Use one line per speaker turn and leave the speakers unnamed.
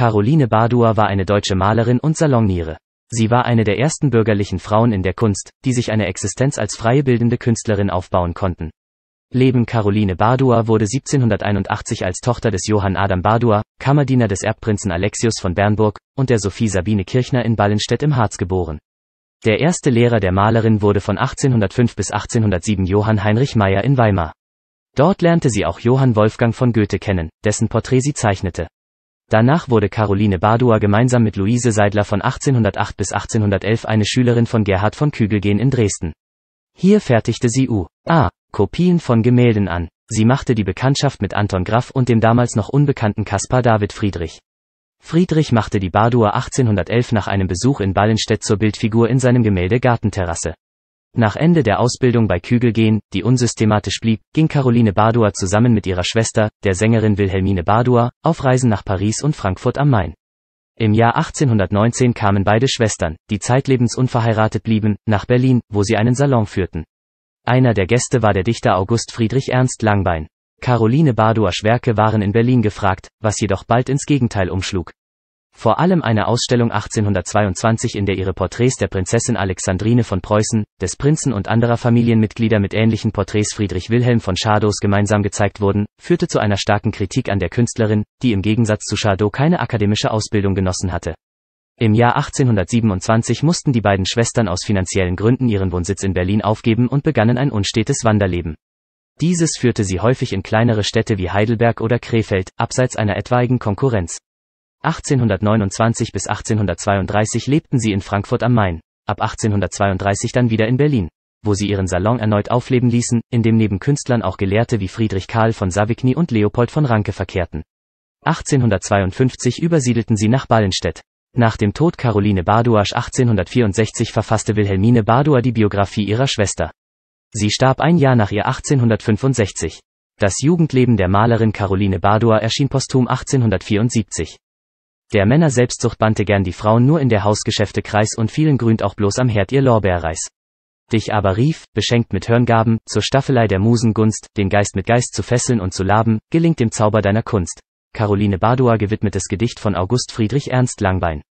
Caroline Badua war eine deutsche Malerin und Salonniere. Sie war eine der ersten bürgerlichen Frauen in der Kunst, die sich eine Existenz als freie bildende Künstlerin aufbauen konnten. Leben Caroline Badua wurde 1781 als Tochter des Johann Adam Badua, Kammerdiener des Erbprinzen Alexius von Bernburg, und der Sophie Sabine Kirchner in Ballenstedt im Harz geboren. Der erste Lehrer der Malerin wurde von 1805 bis 1807 Johann Heinrich Meyer in Weimar. Dort lernte sie auch Johann Wolfgang von Goethe kennen, dessen Porträt sie zeichnete. Danach wurde Caroline Badua gemeinsam mit Luise Seidler von 1808 bis 1811 eine Schülerin von Gerhard von Kügelgen in Dresden. Hier fertigte sie U.A. Kopien von Gemälden an. Sie machte die Bekanntschaft mit Anton Graff und dem damals noch unbekannten Caspar David Friedrich. Friedrich machte die Badua 1811 nach einem Besuch in Ballenstedt zur Bildfigur in seinem Gemälde Gartenterrasse. Nach Ende der Ausbildung bei Kügel gehen, die unsystematisch blieb, ging Caroline Badua zusammen mit ihrer Schwester, der Sängerin Wilhelmine Badua, auf Reisen nach Paris und Frankfurt am Main. Im Jahr 1819 kamen beide Schwestern, die zeitlebens unverheiratet blieben, nach Berlin, wo sie einen Salon führten. Einer der Gäste war der Dichter August Friedrich Ernst Langbein. Caroline Badua Schwerke waren in Berlin gefragt, was jedoch bald ins Gegenteil umschlug. Vor allem eine Ausstellung 1822, in der ihre Porträts der Prinzessin Alexandrine von Preußen, des Prinzen und anderer Familienmitglieder mit ähnlichen Porträts Friedrich Wilhelm von Schadows gemeinsam gezeigt wurden, führte zu einer starken Kritik an der Künstlerin, die im Gegensatz zu Schadow keine akademische Ausbildung genossen hatte. Im Jahr 1827 mussten die beiden Schwestern aus finanziellen Gründen ihren Wohnsitz in Berlin aufgeben und begannen ein unstetes Wanderleben. Dieses führte sie häufig in kleinere Städte wie Heidelberg oder Krefeld, abseits einer etwaigen Konkurrenz. 1829 bis 1832 lebten sie in Frankfurt am Main, ab 1832 dann wieder in Berlin, wo sie ihren Salon erneut aufleben ließen, in dem neben Künstlern auch Gelehrte wie Friedrich Karl von Savigny und Leopold von Ranke verkehrten. 1852 übersiedelten sie nach Ballenstedt. Nach dem Tod Caroline Baduasch 1864 verfasste Wilhelmine Badua die Biografie ihrer Schwester. Sie starb ein Jahr nach ihr 1865. Das Jugendleben der Malerin Caroline Badua erschien posthum 1874. Der Männer Selbstsucht bannte gern die Frauen nur in der Hausgeschäfte Kreis und vielen grünt auch bloß am Herd ihr Lorbeerreis. Dich aber rief, beschenkt mit Hörngaben, zur Staffelei der Musengunst, den Geist mit Geist zu fesseln und zu laben, gelingt dem Zauber deiner Kunst. Caroline Badua gewidmetes Gedicht von August Friedrich Ernst Langbein